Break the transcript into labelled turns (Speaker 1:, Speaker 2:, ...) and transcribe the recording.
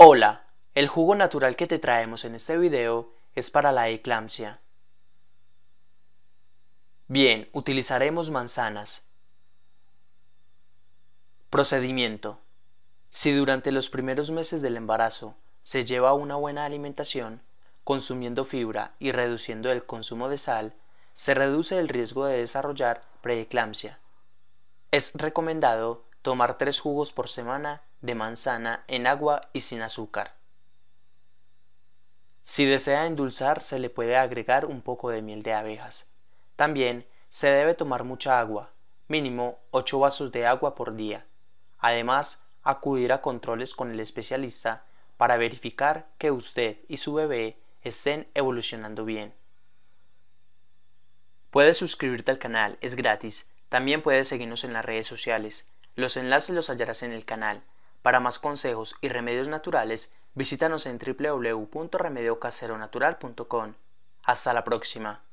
Speaker 1: Hola, el jugo natural que te traemos en este video es para la eclampsia. Bien, utilizaremos manzanas. Procedimiento. Si durante los primeros meses del embarazo se lleva una buena alimentación, consumiendo fibra y reduciendo el consumo de sal, se reduce el riesgo de desarrollar preeclampsia. Es recomendado tomar tres jugos por semana de manzana en agua y sin azúcar. Si desea endulzar se le puede agregar un poco de miel de abejas. También se debe tomar mucha agua, mínimo 8 vasos de agua por día. Además, acudir a controles con el especialista para verificar que usted y su bebé estén evolucionando bien. Puedes suscribirte al canal, es gratis. También puedes seguirnos en las redes sociales. Los enlaces los hallarás en el canal. Para más consejos y remedios naturales, visítanos en www.remediocaseronatural.com. Hasta la próxima.